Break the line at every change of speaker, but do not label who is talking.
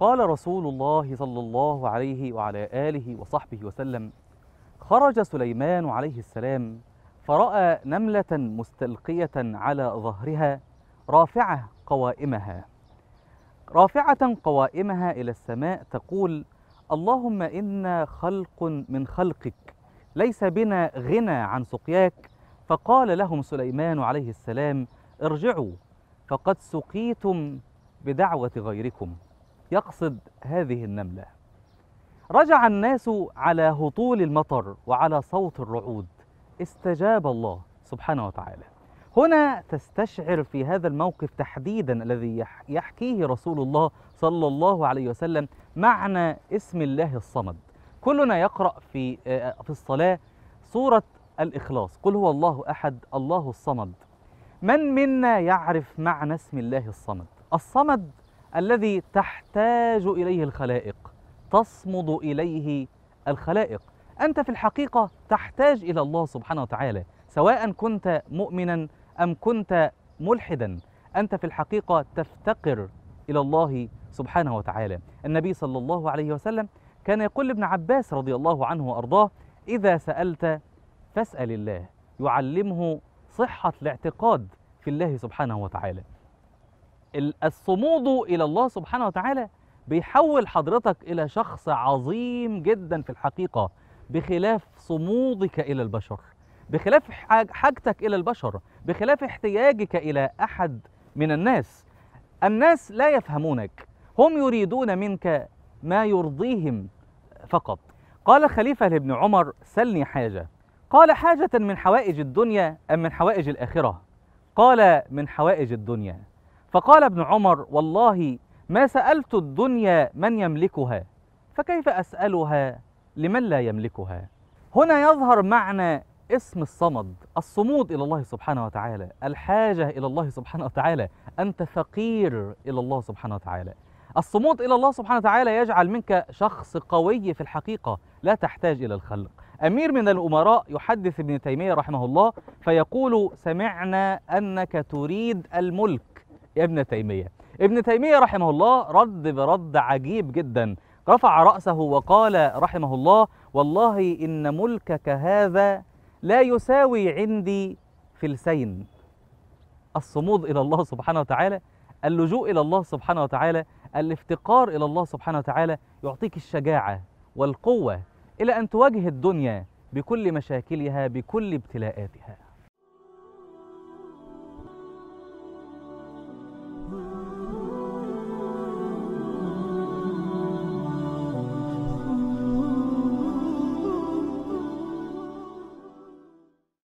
قال رسول الله صلى الله عليه وعلى آله وصحبه وسلم خرج سليمان عليه السلام فرأى نملة مستلقية على ظهرها رافعة قوائمها رافعة قوائمها إلى السماء تقول اللهم إنا خلق من خلقك ليس بنا غنى عن سقياك فقال لهم سليمان عليه السلام ارجعوا فقد سقيتم بدعوة غيركم يقصد هذه النملة رجع الناس على هطول المطر وعلى صوت الرعود استجاب الله سبحانه وتعالى هنا تستشعر في هذا الموقف تحديدا الذي يحكيه رسول الله صلى الله عليه وسلم معنى اسم الله الصمد كلنا يقرأ في في الصلاة سورة الإخلاص قل هو الله أحد الله الصمد من منا يعرف معنى اسم الله الصمد الصمد الذي تحتاج اليه الخلائق تصمد اليه الخلائق انت في الحقيقه تحتاج الى الله سبحانه وتعالى سواء كنت مؤمنا ام كنت ملحدا انت في الحقيقه تفتقر الى الله سبحانه وتعالى النبي صلى الله عليه وسلم كان يقول لابن عباس رضي الله عنه وارضاه اذا سالت فاسال الله يعلمه صحه الاعتقاد في الله سبحانه وتعالى الصمود الى الله سبحانه وتعالى بيحول حضرتك الى شخص عظيم جدا في الحقيقه بخلاف صمودك الى البشر بخلاف حاجتك الى البشر بخلاف احتياجك الى احد من الناس الناس لا يفهمونك هم يريدون منك ما يرضيهم فقط قال خليفه لابن عمر سلني حاجه قال حاجه من حوائج الدنيا ام من حوائج الاخره قال من حوائج الدنيا فقال ابن عمر والله ما سألت الدنيا من يملكها فكيف أسألها لمن لا يملكها هنا يظهر معنى اسم الصمد الصمود إلى الله سبحانه وتعالى الحاجة إلى الله سبحانه وتعالى أنت فقير إلى الله سبحانه وتعالى الصمود إلى الله سبحانه وتعالى يجعل منك شخص قوي في الحقيقة لا تحتاج إلى الخلق أمير من الأمراء يحدث ابن تيمية رحمه الله فيقول سمعنا أنك تريد الملك ابن تيمية ابن تيمية رحمه الله رد برد عجيب جدا رفع رأسه وقال رحمه الله والله إن ملكك هذا لا يساوي عندي فلسين الصمود إلى الله سبحانه وتعالى اللجوء إلى الله سبحانه وتعالى الافتقار إلى الله سبحانه وتعالى يعطيك الشجاعة والقوة إلى أن تواجه الدنيا بكل مشاكلها بكل ابتلاءاتها